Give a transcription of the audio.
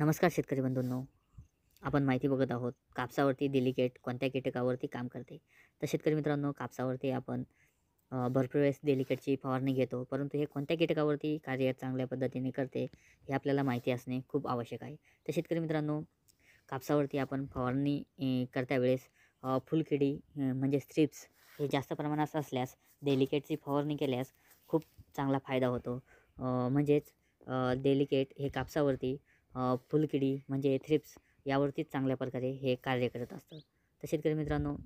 नमस्कार शेतकरी बंधूंनो आपण माहिती बघत आहोत कापसावरती डेलिकेट कोणत्या कीटकावरती काम करते तर शेतकरी मित्रांनो कापसावरती आपण भरपूर वेळेस डेलिकेटची फवारणी घेतो परंतु हे कोणत्या कीटकावरती कार्य चांगल्या पद्धतीने करते हे आपल्याला माहिती असणे खूप आवश्यक आहे तर शेतकरी मित्रांनो कापसावरती आपण फवारणी करत्या वेळेस फुलकिडी म्हणजे स्ट्रिप्स हे जास्त प्रमाणात असल्यास डेलिकेटची फवारणी केल्यास खूप चांगला फायदा होतो म्हणजेच डेलिकेट हे कापसावरती फुलकिडी म्हणजे थ्रिप्स यावरतीच चांगल्या प्रकारे हे कार्य करत असतं तर मित्रांनो